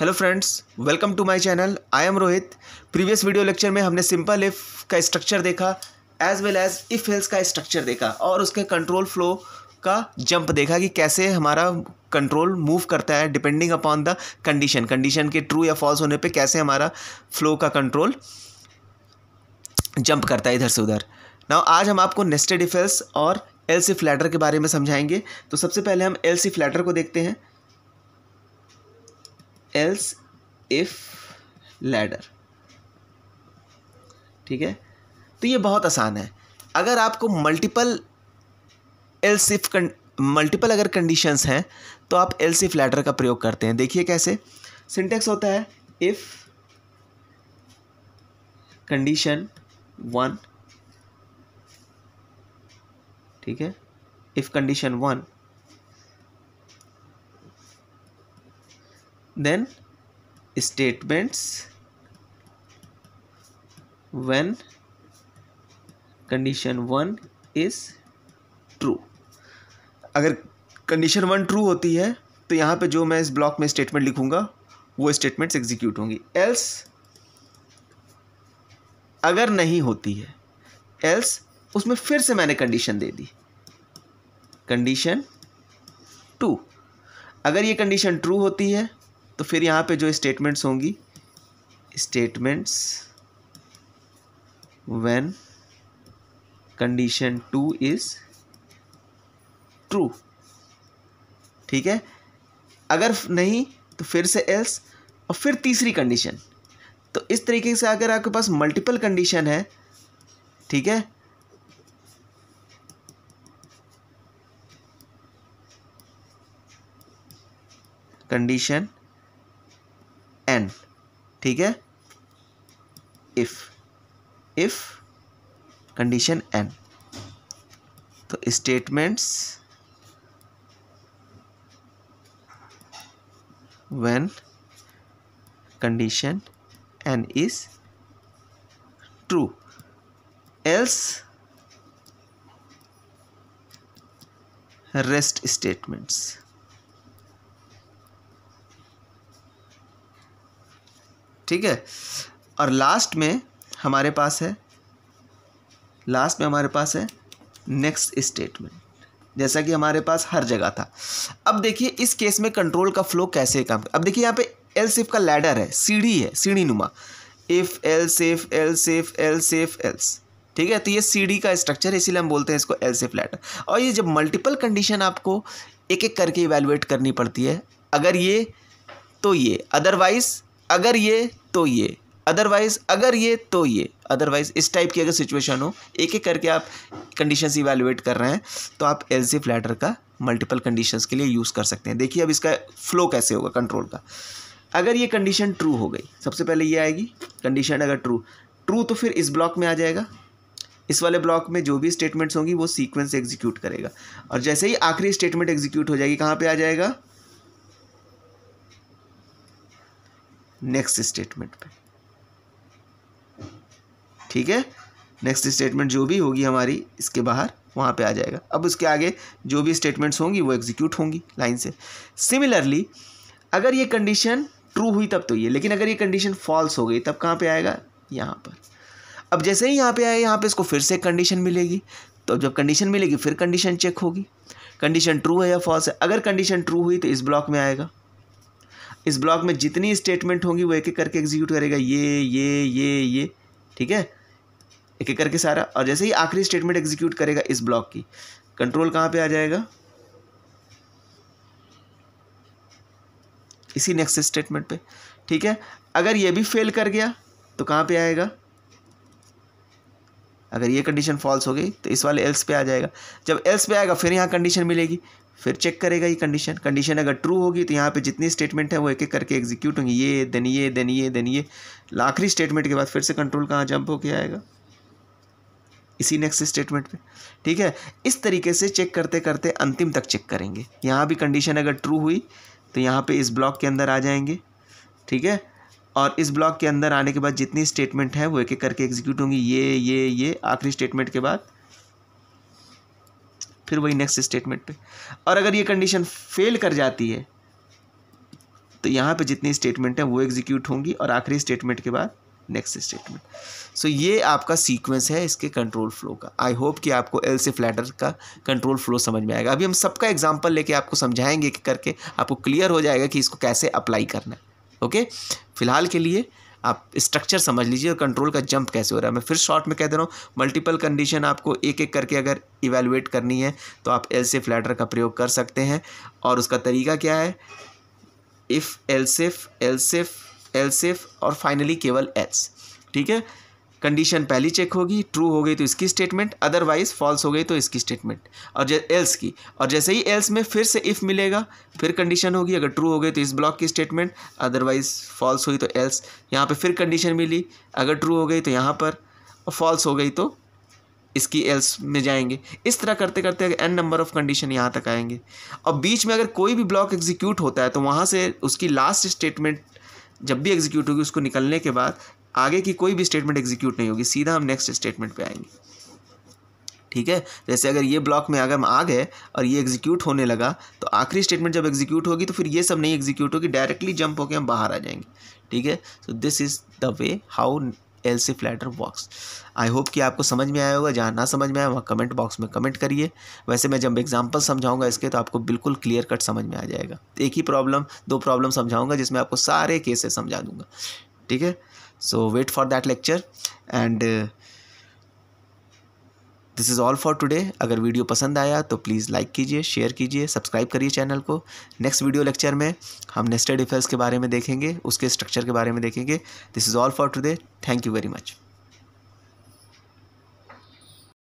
hello friends welcome to my channel I am Rohit previous video lecture में हमने simple if का structure देखा as well as if else का structure देखा और उसके कंट्रोल फ्लो का जंप देखा कि कैसे हमारा कंट्रोल मूव करता है depending upon the condition condition के ट्रू या फॉल्स होने पे कैसे हमारा फ्लो का कंट्रोल जंप करता है इधर से उधर ना आज हम आपको नेस्टेड इफेल्स और एल सी फ्लैटर के बारे में समझाएंगे तो सबसे पहले हम एल सी फ्लैटर को देखते हैं एल्स इफ लैडर ठीक है तो ये बहुत आसान है अगर आपको मल्टीपल एल्स इफ मल्टीपल अगर कंडीशंस हैं तो आप एल्स इफ लैडर का प्रयोग करते हैं देखिए कैसे सिंटेक्स होता है इफ़ कंडीशन वन ठीक है if condition one then statements when condition one is true अगर कंडीशन वन ट्रू होती है तो यहाँ पे जो मैं इस ब्लॉक में स्टेटमेंट लिखूँगा वो स्टेटमेंट्स एग्जीक्यूट होंगी एल्स अगर नहीं होती है एल्स उसमें फिर से मैंने कंडीशन दे दी कंडीशन टू अगर ये कंडीशन ट्रू होती है तो फिर यहाँ पे जो स्टेटमेंट्स होंगी statements when condition two is true ठीक है अगर नहीं तो फिर से एल्स और फिर तीसरी कंडीशन तो इस तरीके से अगर आपके पास मल्टीपल कंडीशन है ठीक है कंडीशन ठीक है इफ इफ कंडीशन एन तो statements when condition N is true else rest statements ठीक है और लास्ट में हमारे पास है लास्ट में हमारे पास है नेक्स्ट स्टेटमेंट जैसा कि हमारे पास हर जगह था अब देखिए इस केस में कंट्रोल का फ्लो कैसे काम अब देखिए यहाँ पे एल सेफ का लैडर है सीढ़ी है सीढ़ी नुमा if else if else if else if else ठीक है तो ये सीढ़ी का स्ट्रक्चर है इसीलिए हम बोलते हैं इसको एल सेफ लैडर और ये जब मल्टीपल कंडीशन आपको एक एक करके इवेलुएट करनी पड़ती है अगर ये तो ये अदरवाइज़ अगर ये तो ये अदरवाइज़ अगर ये तो ये अदरवाइज़ इस टाइप की अगर सिचुएशन हो एक एक करके आप कंडीशंस इवेलुएट कर रहे हैं तो आप एल सी फ्लैटर का मल्टीपल कंडीशंस के लिए यूज़ कर सकते हैं देखिए अब इसका फ्लो कैसे होगा कंट्रोल का अगर ये कंडीशन ट्रू हो गई सबसे पहले ये आएगी कंडीशन अगर ट्रू ट्रू तो फिर इस ब्लॉक में आ जाएगा इस वाले ब्लॉक में जो भी स्टेटमेंट्स होंगी वो सीक्वेंस एग्जीक्यूट करेगा और जैसे ही आखिरी स्टेटमेंट एग्जीक्यूट हो जाएगी कहाँ पे आ जाएगा नेक्स्ट स्टेटमेंट पे ठीक है नेक्स्ट स्टेटमेंट जो भी होगी हमारी इसके बाहर वहाँ पे आ जाएगा अब उसके आगे जो भी स्टेटमेंट्स होंगी वो एग्जीक्यूट होंगी लाइन से सिमिलरली अगर ये कंडीशन ट्रू हुई तब तो ये लेकिन अगर ये कंडीशन फॉल्स हो गई तब कहाँ पे आएगा यहाँ पर अब जैसे ही यहाँ पे आए यहाँ पे इसको फिर से कंडीशन मिलेगी तो जब कंडीशन मिलेगी फिर कंडीशन चेक होगी कंडीशन ट्रू है या फॉल्स है अगर कंडीशन ट्रू हुई तो इस ब्लॉक में आएगा इस ब्लॉक में जितनी स्टेटमेंट होंगी वो एक एक करके एग्जीक्यूट करेगा ये ये ये ये ठीक है एक एक करके सारा और जैसे ही आखिरी स्टेटमेंट एग्जीक्यूट करेगा इस ब्लॉक की कंट्रोल कहाँ पे आ जाएगा इसी नेक्स्ट स्टेटमेंट पे ठीक है अगर ये भी फेल कर गया तो कहाँ पे आएगा अगर ये कंडीशन फॉल्स हो गई तो इस वाले एल्स पे आ जाएगा जब एल्स पे आएगा फिर यहाँ कंडीशन मिलेगी फिर चेक करेगा ये कंडीशन कंडीशन अगर ट्रू होगी तो यहाँ पे जितनी स्टेटमेंट है वो एक एक करके एग्जीक्यूट होंगी ये देन ये देन ये देन ये आखिरी स्टेटमेंट के बाद फिर से कंट्रोल कहाँ जंप होके आएगा इसी नेक्स्ट स्टेटमेंट पे ठीक है इस तरीके से चेक करते करते अंतिम तक चेक करेंगे यहाँ भी कंडीशन अगर ट्रू हुई तो यहाँ पर इस ब्लॉक के अंदर आ जाएंगे ठीक है और इस ब्लॉक के अंदर आने के बाद जितनी स्टेटमेंट है वो एक एक करके एग्जीक्यूट होंगी ये ये ये आखिरी स्टेटमेंट के बाद फिर वही नेक्स्ट स्टेटमेंट पे और अगर ये कंडीशन फेल कर जाती है तो यहाँ पे जितनी स्टेटमेंट है वो एग्जीक्यूट होंगी और आखिरी स्टेटमेंट के बाद नेक्स्ट स्टेटमेंट सो ये आपका सीक्वेंस है इसके कंट्रोल फ्लो का आई होप कि आपको एल से फ्लैटर का कंट्रोल फ्लो समझ में आएगा अभी हम सबका एग्जांपल लेके आपको समझाएंगे कि करके आपको क्लियर हो जाएगा कि इसको कैसे अप्लाई करना है ओके फिलहाल के लिए आप स्ट्रक्चर समझ लीजिए और कंट्रोल का जंप कैसे हो रहा है मैं फिर शॉर्ट में कह दे रहा हूँ मल्टीपल कंडीशन आपको एक एक करके अगर इवेलुएट करनी है तो आप एल सेफ फ्लैटर का प्रयोग कर सकते हैं और उसका तरीका क्या है इफ़ एलसेफ एलसेफ एलसेफ और फाइनली केवल एल्स ठीक है कंडीशन पहली चेक होगी ट्रू हो गई तो इसकी स्टेटमेंट अदरवाइज फॉल्स हो गई तो इसकी स्टेटमेंट और एल्स की और जैसे ही एल्स में फिर से इफ़ मिलेगा फिर कंडीशन होगी अगर ट्रू हो गई तो इस ब्लॉक की स्टेटमेंट अदरवाइज फॉल्स हुई तो एल्स यहाँ पर फिर कंडीशन मिली अगर ट्रू हो गई तो यहाँ पर फॉल्स हो गई तो इसकी एल्स में जाएंगे इस तरह करते करते अगर एन नंबर ऑफ कंडीशन यहाँ तक आएंगे और बीच में अगर कोई भी ब्लॉक एग्जीक्यूट होता है तो वहाँ से उसकी लास्ट स्टेटमेंट जब भी एग्जीक्यूट होगी उसको निकलने के बाद आगे की कोई भी स्टेटमेंट एग्जीक्यूट नहीं होगी सीधा हम नेक्स्ट स्टेटमेंट पे आएंगे ठीक है जैसे अगर ये ब्लॉक में अगर हम आ गए और ये एग्जीक्यूट होने लगा तो आखिरी स्टेटमेंट जब एग्जीक्यूट होगी तो फिर ये सब नहीं एग्जीक्यूट होगी डायरेक्टली जंप होकर हम बाहर आ जाएंगे ठीक है so this is the way how else if ladder box I hope कि आपको समझ में आया होगा जहाँ ना समझ में आया वहाँ कमेंट बॉक्स में कमेंट करिए वैसे मैं जब एग्जाम्पल समझाऊंगा इसके तो आपको बिल्कुल क्लियर कट समझ में आ जाएगा एक ही प्रॉब्लम दो प्रॉब्लम समझाऊंगा जिसमें आपको सारे केसेस समझा दूंगा ठीक है so wait for that lecture and this is all for today अगर वीडियो पसंद आया तो प्लीज़ लाइक कीजिए शेयर कीजिए सब्सक्राइब करिए चैनल को नेक्स्ट वीडियो लेक्चर में हम नेस्टेड अफेयर्स के बारे में देखेंगे उसके स्ट्रक्चर के बारे में देखेंगे this is all for today thank you very much